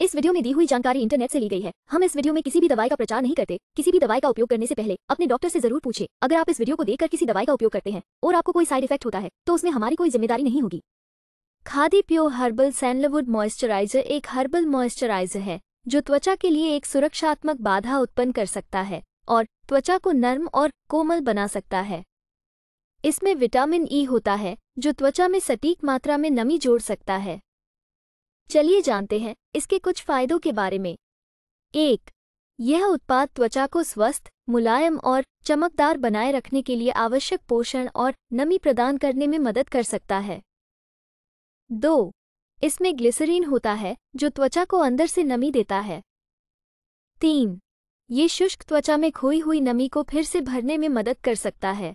इस वीडियो में दी हुई जानकारी इंटरनेट से ली गई है हम इस वीडियो में किसी भी दवाई का प्रचार नहीं करते किसी भी दवाई का उपयोग करने से पहले अपने डॉक्टर से जरूर पूछे अगर आप इस वीडियो को देखकर किसी दवाई का उपयोग करते हैं और आपको कोई साइड इफेक्ट होता है तो उसमें हमारी कोई जिम्मेदारी नहीं होगी Khadi pure herbal sandalwood moisturiser एक हर्बल मॉइस्चराइजर है जो त्वचा के लिए एक सुरक्षात्मक बाधा उत्पन्न कर सकता है और त्वचा को नर्म और कोमल बना सकता है इसमें विटामिन ई होता है जो त्वचा में सटीक मात्रा में नमी जोड़ सकता है चलिए जानते हैं इसके कुछ फायदों के बारे में एक यह उत्पाद त्वचा को स्वस्थ मुलायम और चमकदार बनाए रखने के लिए आवश्यक पोषण और नमी प्रदान करने में मदद कर सकता है दो इसमें ग्लिसरीन होता है जो त्वचा को अंदर से नमी देता है तीन ये शुष्क त्वचा में खोई हुई नमी को फिर से भरने में मदद कर सकता है